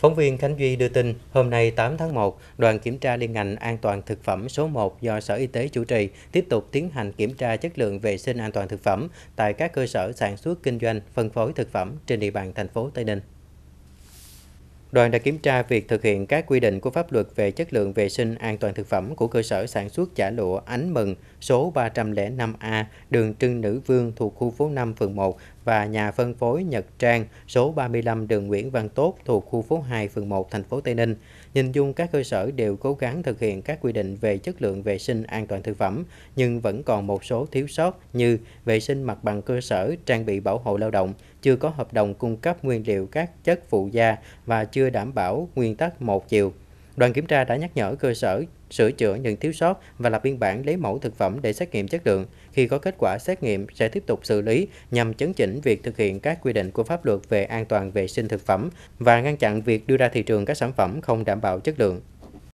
Phóng viên Khánh Duy đưa tin, hôm nay 8 tháng 1, đoàn kiểm tra liên ngành an toàn thực phẩm số 1 do Sở Y tế chủ trì tiếp tục tiến hành kiểm tra chất lượng vệ sinh an toàn thực phẩm tại các cơ sở sản xuất kinh doanh phân phối thực phẩm trên địa bàn thành phố Tây Ninh. Đoàn đã kiểm tra việc thực hiện các quy định của pháp luật về chất lượng vệ sinh an toàn thực phẩm của cơ sở sản xuất chả lụa Ánh Mừng số 305A, đường Trưng Nữ Vương thuộc khu phố 5 phường 1 và nhà phân phối Nhật Trang số 35 đường Nguyễn Văn Tốt thuộc khu phố 2 phường 1 thành phố Tây Ninh. Nhìn chung các cơ sở đều cố gắng thực hiện các quy định về chất lượng vệ sinh an toàn thực phẩm nhưng vẫn còn một số thiếu sót như vệ sinh mặt bằng cơ sở, trang bị bảo hộ lao động, chưa có hợp đồng cung cấp nguyên liệu các chất phụ gia và chưa chưa đảm bảo nguyên tắc một chiều. Đoàn kiểm tra đã nhắc nhở cơ sở sửa chữa những thiếu sót và lập biên bản lấy mẫu thực phẩm để xét nghiệm chất lượng. Khi có kết quả xét nghiệm sẽ tiếp tục xử lý nhằm chấn chỉnh việc thực hiện các quy định của pháp luật về an toàn vệ sinh thực phẩm và ngăn chặn việc đưa ra thị trường các sản phẩm không đảm bảo chất lượng.